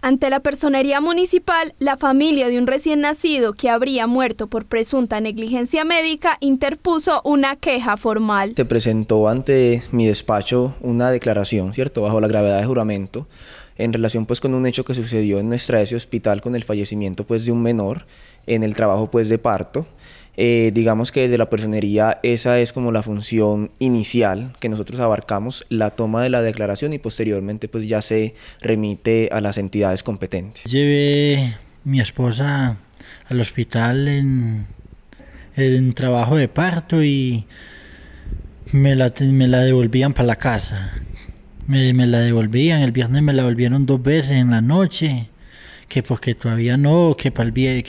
Ante la personería municipal, la familia de un recién nacido que habría muerto por presunta negligencia médica interpuso una queja formal. Se presentó ante mi despacho una declaración, ¿cierto?, bajo la gravedad de juramento, en relación pues con un hecho que sucedió en nuestra ese hospital con el fallecimiento pues de un menor en el trabajo pues de parto. Eh, digamos que desde la personería esa es como la función inicial que nosotros abarcamos, la toma de la declaración y posteriormente pues ya se remite a las entidades competentes. Llevé mi esposa al hospital en, trabajo de parto y me la, devolvían para la casa. Me, la devolvían, el viernes me la volvieron dos veces en la noche, que porque todavía no, que, para el,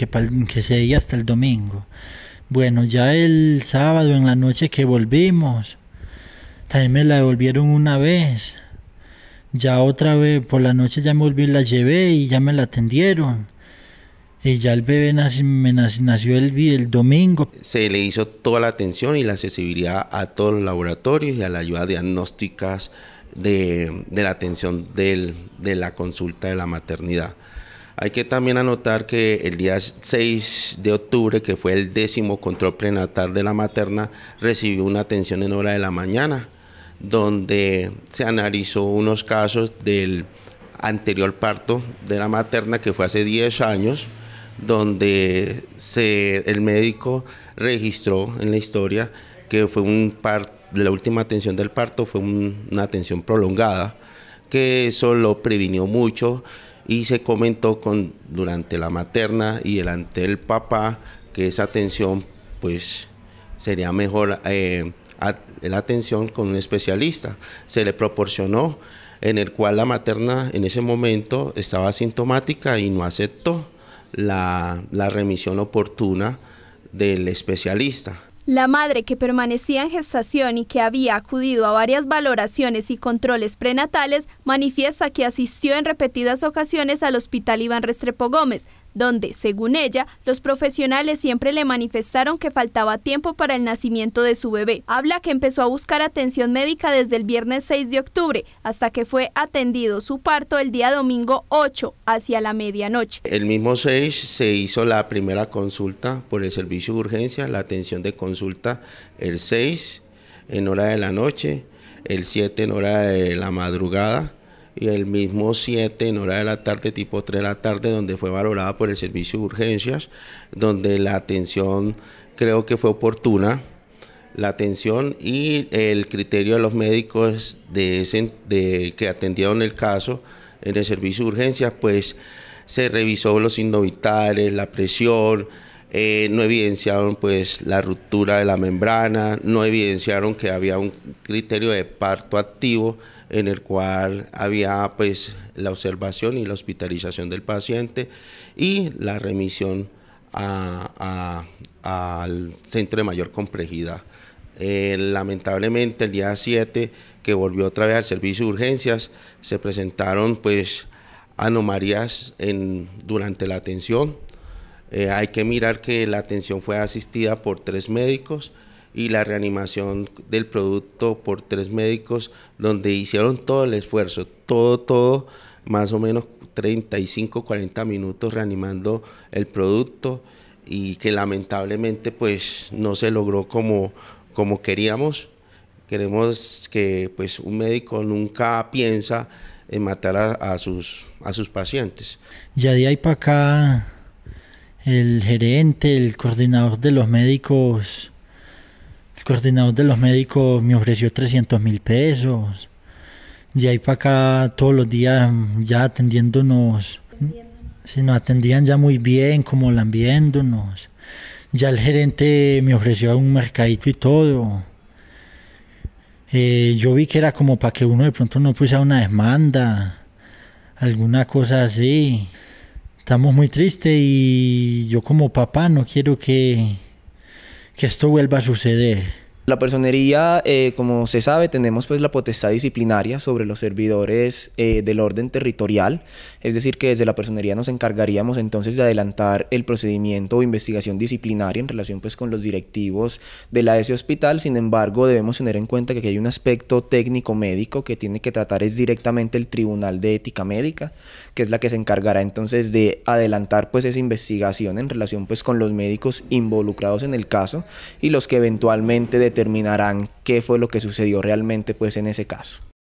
que, se veía hasta el domingo. Bueno, ya el sábado en la noche que volvimos, también me la devolvieron una vez. Ya otra vez, por la noche ya me volví, la llevé y ya me la atendieron. Y ya el bebé me nació el, el domingo. Se le hizo toda la atención y la accesibilidad a todos los laboratorios y a la ayuda diagnósticas de, la atención de la consulta de la maternidad. Hay que también anotar que el día 6 de octubre, que fue el décimo control prenatal de la materna, recibió una atención en hora de la mañana, donde se analizó unos casos del anterior parto de la materna, que fue hace 10 años, donde el médico registró en la historia que fue un la última atención del parto fue una atención prolongada, que eso lo previnió mucho y se comentó con durante la materna y delante del papá que esa atención pues sería mejor eh, la atención con un especialista. Se le proporcionó en el cual la materna en ese momento estaba asintomática y no aceptó la remisión oportuna del especialista. La madre que permanecía en gestación y que había acudido a varias valoraciones y controles prenatales manifiesta que asistió en repetidas ocasiones al Hospital Iván Restrepo Gómez, donde, según ella, los profesionales siempre le manifestaron que faltaba tiempo para el nacimiento de su bebé. Habla que empezó a buscar atención médica desde el viernes 6 de octubre hasta que fue atendido su parto el día domingo 8 hacia la medianoche. El mismo 6 se hizo la primera consulta por el servicio de urgencia, la atención de consulta el 6 en hora de la noche, el 7 en hora de la madrugada y el mismo 7 en hora de la tarde, tipo 3 de la tarde, donde fue valorada por el servicio de urgencias, donde la atención creo que fue oportuna, la atención y el criterio de los médicos de, que atendieron el caso en el servicio de urgencias, pues se revisó los signos vitales, la presión, eh, no evidenciaron pues la ruptura de la membrana, no evidenciaron que había un criterio de parto activo en el cual había pues la observación y la hospitalización del paciente y la remisión al centro de mayor complejidad. Eh, lamentablemente el día 7 que volvió otra vez al servicio de urgencias se presentaron pues anomalías durante la atención, eh, hay que mirar que la atención fue asistida por tres médicos y la reanimación del producto por tres médicos, donde hicieron todo el esfuerzo, todo, todo, más o menos 35, 40 minutos reanimando el producto y que lamentablemente pues no se logró como, como queríamos. Queremos que pues un médico nunca piensa en matar a, sus, a sus pacientes. Ya de ahí para acá el gerente, el coordinador de los médicos, el coordinador de los médicos me ofreció 300 mil pesos. De ahí para acá todos los días mm, ya atendiéndonos, mm, si nos atendían ya muy bien, como lambiéndonos. Ya el gerente me ofreció un mercadito y todo. Eh, yo vi que era como para que uno de pronto no pusiera una demanda, alguna cosa así. Estamos muy tristes y yo como papá no quiero que, que esto vuelva a suceder. La personería, eh, como se sabe, tenemos pues la potestad disciplinaria sobre los servidores eh, del orden territorial, es decir, que desde la personería nos encargaríamos entonces de adelantar el procedimiento o investigación disciplinaria en relación pues con los directivos de la S hospital, sin embargo debemos tener en cuenta que aquí hay un aspecto técnico-médico que tiene que tratar es directamente el Tribunal de Ética Médica, que es la que se encargará entonces de adelantar pues esa investigación en relación pues con los médicos involucrados en el caso y los que eventualmente de determinarán qué fue lo que sucedió realmente pues en ese caso.